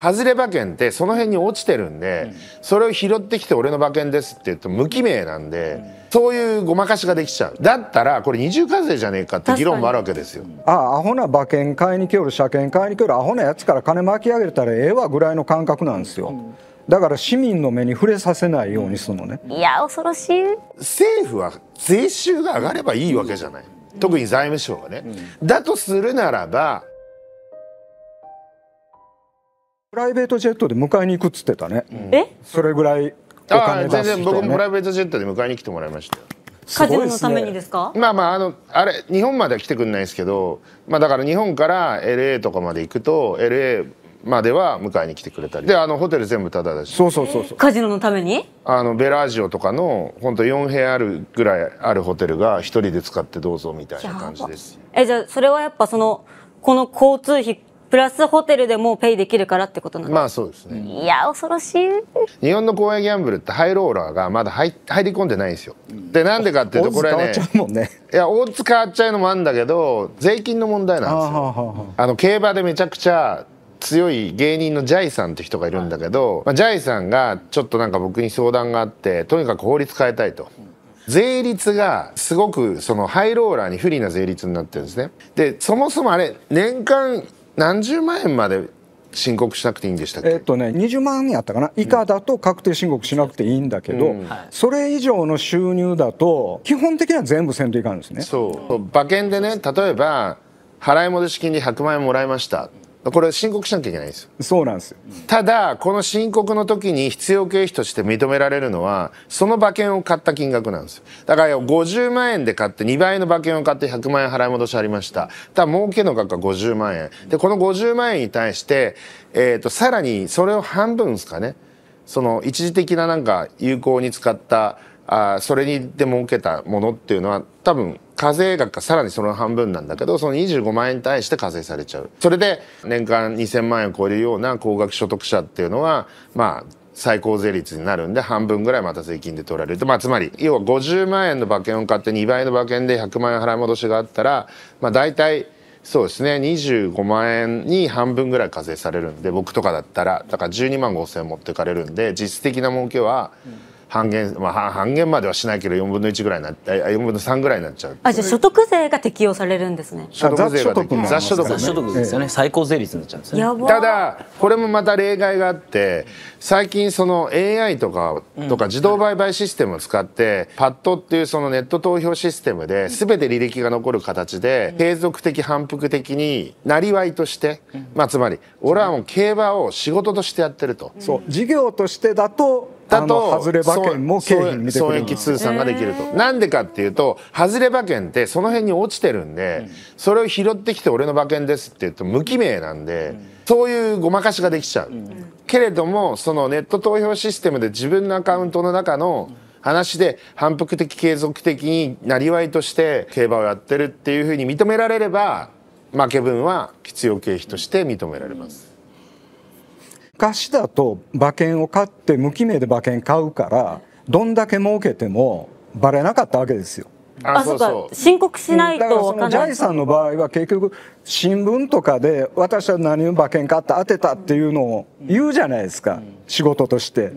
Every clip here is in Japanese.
外れ馬券ってその辺に落ちてるんで、うん、それを拾ってきて俺の馬券ですって言うと無記名なんで、うん、そういうごまかしができちゃうだったらこれ二重課税じゃねえかって議論もあるわけですよああアホな馬券買いに来よる車券買いに来よるアホなやつから金巻き上げたらええわぐらいの感覚なんですよ、うん、だから市民の目に触れさせないようにするのねいや恐ろしい政府は税収が上がればいいわけじゃない、特に財務省はね、だとするならばライベートジェットで迎えに行くっつってたね、えそれぐらいお金出す、ね、全然僕もプライベートジェットで迎えに来てもらいましたカジノのためにですか、ね、まあまああのあれ日本までは来てくんないですけど、まあ、だから日本から LA とかまで行くと LA までは迎えに来てくれたりであのホテル全部タダだしそうそうそうそうカジノのためにあのベラージオとかの本当4部屋あるぐらいあるホテルが一人で使ってどうぞみたいな感じですえじゃあそれはやっぱそのこの交通費プラスホテルでもペイできるからってことなんまあそうですねいや恐ろしい日本の公営ギャンブルってハイローラーがまだ入入り込んでないんですよでなんでかっていうとこれねねいや大津変わっちゃうのもあるんだけど税金の問題なんですよあの競馬でめちゃくちゃ強い芸人のジャイさんって人がいるんだけど、まあ、ジャイさんがちょっとなんか僕に相談があってとにかく法律変えたいと。税率がすごくそのハイローラーに不利な税率になってるんですねでそもそもあれ年間何十万円まで申告しなくていいんでしたっけえっとね20万円やったかな以下だと確定申告しなくていいんだけど、うん、それ以上の収入だと基本的には全部せんといかんですねそう馬券でね例えば払い戻し金で100万円もらいましたこれ申告しなきゃいけないんですよそうなんですよただこの申告の時に必要経費として認められるのはその馬券を買った金額なんですよだから50万円で買って2倍の馬券を買って100万円払い戻しありましたただ儲けの額が50万円でこの50万円に対して、えーと、とさらにそれを半分ですかねその一時的ななんか有効に使ったあそれにで儲けたものっていうのは多分課税額がさらにその半分なんだけどその25万円に対して課税されちゃうそれで年間2000万円を超えるような高額所得者っていうのはまあ最高税率になるんで半分ぐらいまた税金で取られると、まあ、つまり要は50万円の馬券を買って2倍の馬券で100万円払い戻しがあったら、まあ、大体そうですね25万円に半分ぐらい課税されるんで僕とかだったらだから12万5,000円持ってかれるんで実質的な儲けは。うん半減、まあ、半減まではしないけど4分の1ぐらいな4分の3ぐらいになっちゃうあじゃ所得税が適用されるんですね所得税が適用雑所得、ね、雑所得ですよね、ええ、最高税率になっちゃうんですねただこれもまた例外があって最近その AI とかとか自動売買システムを使って、うん、パッドっていうそのネット投票システムで全て履歴が残る形で継続的反復的になりわいとして、うん、まあつまり俺はもう競馬を仕事としてやってると、うん、そう事業としてだとだと外れ馬券も経費に損益通算ができるとなんでかっていうと外れ馬券ってその辺に落ちてるんで、うん、それを拾ってきて俺の馬券ですって言うと無記名なんで、うん、そういうごまかしができちゃう、うん、けれどもそのネット投票システムで自分のアカウントの中の、話で反復的継続的になりわいとして競馬をやってるっていうふうに認められれば負け分は必要経費として認められます。昔だと馬券を買って無記名で馬券買うからどんだけ儲けてもバレなかったわけですよ。あそうか申告しないとジャイさんの場合は結局新聞とかで私は何を馬券買った当てたっていうのを言うじゃないですか、仕事として、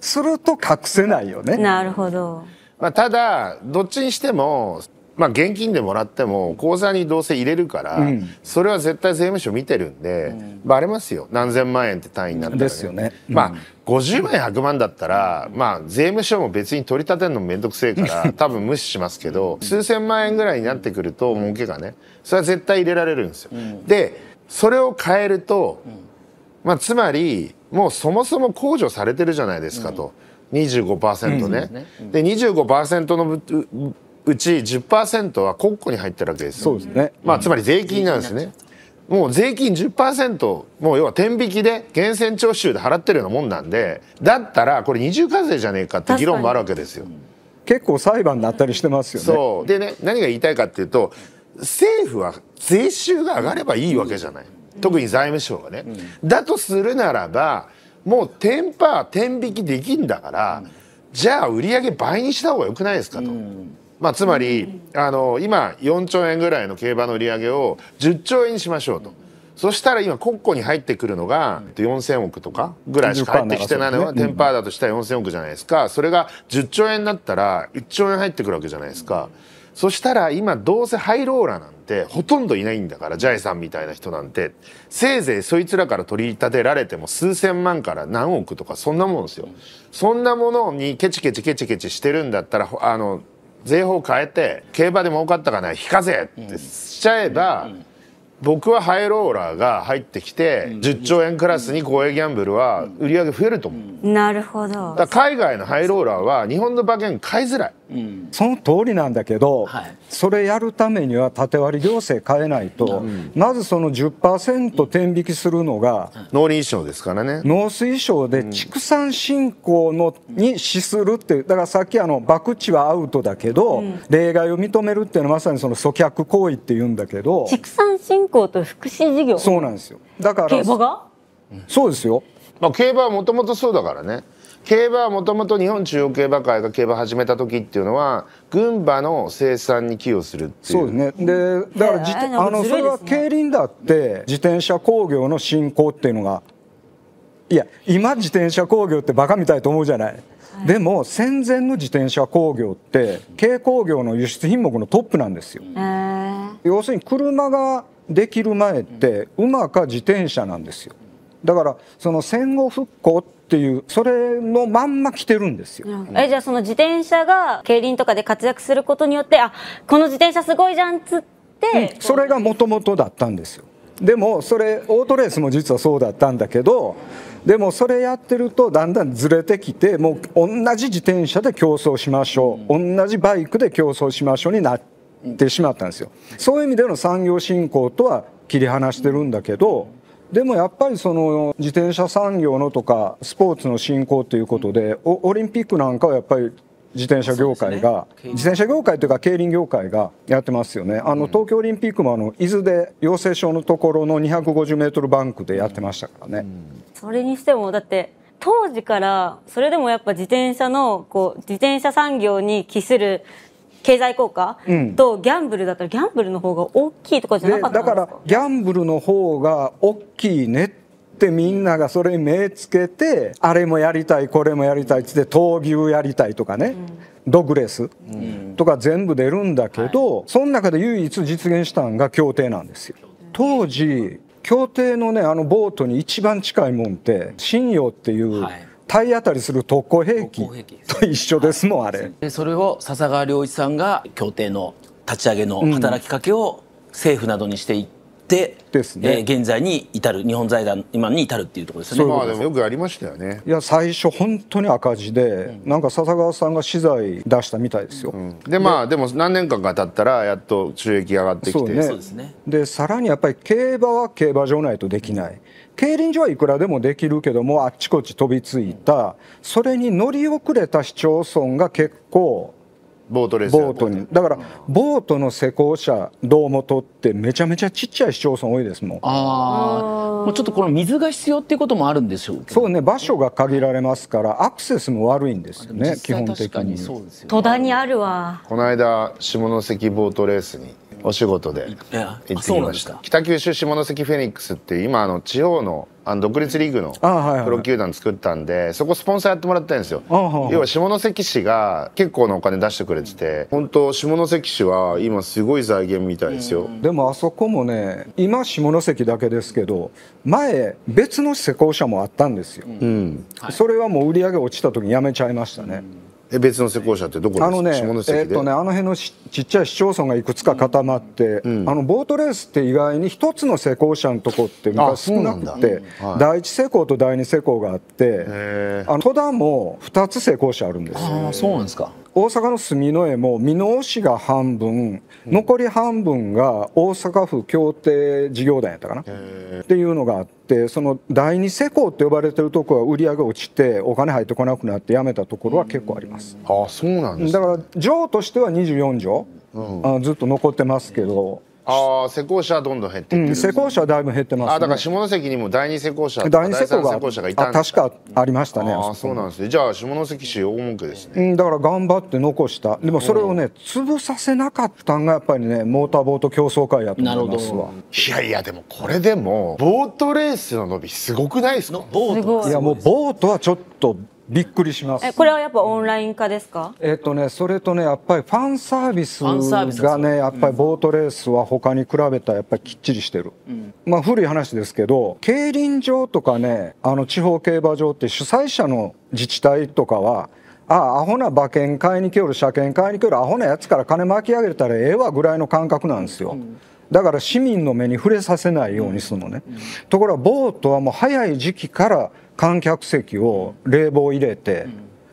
すると隠せないよねなるほど、まあ、ただどっちにしてもまあ、現金でもらっても口座にどうせ入れるから、うん、それは絶対税務署見てるんで、うん、バレますよ何千万円って単位になったら、ね、ですよね、うん、まあ50万円100万だったら、まあ、税務署も別に取り立てるの面倒くせえから 多分無視しますけど数千万円ぐらいになってくると儲けがねそれは絶対入れられるんですよ。でそれを変えると、まあ、つまりもうそもそも控除されてるじゃないですかと。25%ね、ね、うん、で25%のうち10%は国庫に入ってるわけですそうですね、まあ、つまり税金なんですね。もう税金10%もう要は天引きで源泉徴収で払ってるようなもんなんでだったらこれ二重課税じゃねえかって議論もあるわけですよ。結構裁判になったりしてますよね。そうでね何が言いたいかっていうと政府は税収が上がればいいわけじゃない、うん、特に財務省がね、うん、だとするならばもう天パー天引きできんだから、うん、じゃあ売上倍にした方がよくないですかと。まあ、つまりあの今4兆円ぐらいの競馬の売り上げを10兆円にしましょうと。そしたら今国庫に入ってくるのが4,000億とかぐらいしか入ってきてないのはパーだとしたら4,000億じゃないですかそれが10兆円になったら1兆円入ってくるわけじゃないですかそしたら今どうせハイローラーなんてほとんどいないんだからジャイさんみたいな人なんてせいぜいそいつらから取り立てられても数千万から何億とかそんなもんですよ。そんなものにケチケチケチケチしてるんだったらあの税法変えて競馬で儲かったから非課税ってしちゃえば、うんうん僕はハイローラーが入ってきて、うん、10兆円クラスに公営ギャンブルは売り上げ増えると思う、なるほど海外のハイローラーは日本の馬券買いづらい、うん、その通りなんだけど、はい、それやるためには縦割り行政変えないと、うん、まずその10%転引きするのが、農林省ですからね農水省で畜産振興のに資するっていうだからさっきあの博打はアウトだけど、例外を認めるっていうのはまさにその阻却行為っていうんだけど畜産振興興と福祉事業そうなんですよだから競馬がそうですよ、まあ、競馬はもともとそうだからね競馬はもともと日本中央競馬会が競馬始めた時っていうのは群馬の生産に寄与するっていうそうですねでだから自、転あのそれは競輪だって自転車工業の振興っていうのがいや今自転車工業ってバカみたいと思うじゃない、でも戦前の自転車工業って軽工業の輸出品目のトップなんですよ、要するに車ができる前って馬か自転車なんですよだからその戦後復興っていうそれのまんま来てるんですよ、うん、えじゃあその自転車が競輪とかで活躍することによってあこの自転車すごいじゃんっつって、うん、それがもともとだったんですよでもそれオートレースも実はそうだったんだけどでもそれやってるとだんだんずれてきてもう同じ自転車で競争しましょう同じバイクで競争しましょうになっててしまったんですよそういう意味での産業振興とは切り離してるんだけどでもやっぱりその自転車産業のとかスポーツの振興ということでオリンピックなんかはやっぱり自転車業界が、ね、自転車業界というか競輪業界がやってますよねあの東京オリンピックもあの伊豆で養成所のところの 250m バンクでやってましたからね。それにしてもだって当時からそれでもやっぱ自転車のこう自転車産業に期する経済効果とギャンブルだったらギャンブルの方が大きいとかじゃなかっただからギャンブルの方が大きいねってみんながそれに目つけてあれもやりたいこれもやりたいっつって闘牛やりたいとかね、うん、ドグレスとか全部出るんだけど、うん、その中で唯一実現したのが協定なんですよ。当時協定のねあのボートに一番近いもんって信用っていう、はい体当たりする特攻兵器と一緒ですもん、あれでそれを笹川良一さんが協定の立ち上げの働きかけを政府などにしていっ、ですねえー、現在に至る日本財団今に至るっていうところですねまあでもよくありましたよねいや最初本当に赤字で、うん、なんか笹川さんが資材出したみたいですよ、うん、でまあでも何年間か経ったらやっと収益上がってきてそう、ね,、ですねでさらにやっぱり競馬は競馬場ないとできない、うん競輪場はいくらでもできるけどもあっちこっち飛びついたそれに乗り遅れた市町村が結構ボートレースボートにだからボートの施工者もとってめちゃめちゃちっちゃい市町村多いですもんああちょっとこの水が必要っていうこともあるんでしょうそうね場所が限られますからアクセスも悪いんですよね基本的にそうです戸田にあるわこの間下関ボートレースにお仕事で行ってきました北九州下関フェニックスって今あの地方のあの独立リーグのプロ球団作ったんで、そこスポンサーやってもらったんですよ、要は下関市が結構なお金出してくれてて本当下関市は今すごい財源みたいですよ、でもあそこもね今下関だけですけど前別の施工車もあったんですよ、うんそれはもう売り上げ落ちた時にやめちゃいましたね、うんえ別の施工者ってどこですかあのね,、えー、っとねあの辺のちっちゃい市町村がいくつか固まって、うん、あのボートレースって意外に一つの施工者のとこって昔少なくて、はい、第一施工と第二施工があってあの戸田も二つ施工者あるんですあそうなんですか大阪の住之江も箕面市が半分、残り半分が大阪府協定事業団やったかなっていうのがあってその第二世耕って呼ばれてるとこは売り上げ落ちてお金入ってこなくなってやめたところは結構あります。あそうなん、ね、だから城としては24条、うん、あずっと残ってますけど。ああ施工車どんどん減ってうん、施工車だいぶ減ってます、ね、あだから下関にも第二施工車第二施工ががいたん確かありましたねあそうなんですねじゃあ下関市大文句ですね、うん、だから頑張って残したでもそれをね、潰させなかったんがやっぱりねモーターボート競争会やと思いますわいやいやでもこれでもボートレースの伸びすごくないですかボートいやもうボートはちょっとびっくりします。これはやっぱオンライン化ですか？えっ、とね、それとね、やっぱりファンサービスがね、やっぱりボートレースは他に比べたらやっぱりきっちりしてる。うん、まあ古い話ですけど、競輪場とかね、あの地方競馬場って主催者の自治体とかは。ああアホな馬券買いに来よる車券買いに来よるアホなやつから金巻き上げたらええわぐらいの感覚なんですよ、うんだから市民の目に触れさせないようにするのね、うんうん、ところがボートはもう早い時期から観客席を冷房入れて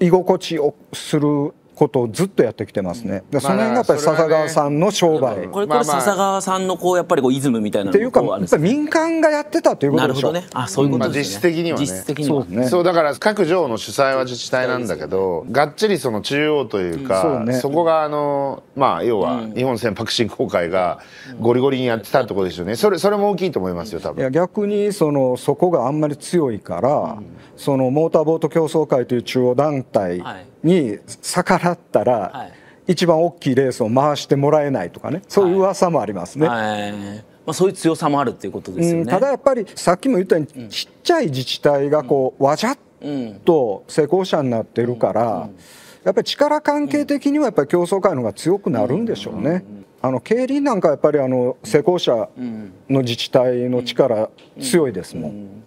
居心地をすることをずっとやってきてますね。その辺がやっぱり笹川さんの商売。これこれ笹川さんのこうやっぱりこうイズムみたいなっていうか、やっぱ民間がやってたということでしょ。なるほどね。あ、そういうことですね。実質的にはね。実質的には。ね、そうだから各城の主催は自治体なんだけど、がっちりその中央というか、そこがあのまあ要は日本船舶振興会がゴリゴリにやってたところですよね。それそれも大きいと思いますよ多分。いや逆にそのそこがあんまり強いから、そのモーターボート競争会という中央団体に逆らったら、はい、一番大きいレースを回してもらえないとかねそういう噂もありますね。はいまあ、そういう強さもあるっていうことですよね、うん、ただやっぱりさっきも言ったように、ちっちゃい自治体がこう、わじゃっと成功者になってるから、やっぱり力関係的にはやっぱり競争会の方が強くなるんでしょうね。あの競輪なんかやっぱりあの成功者の自治体の力強いですもん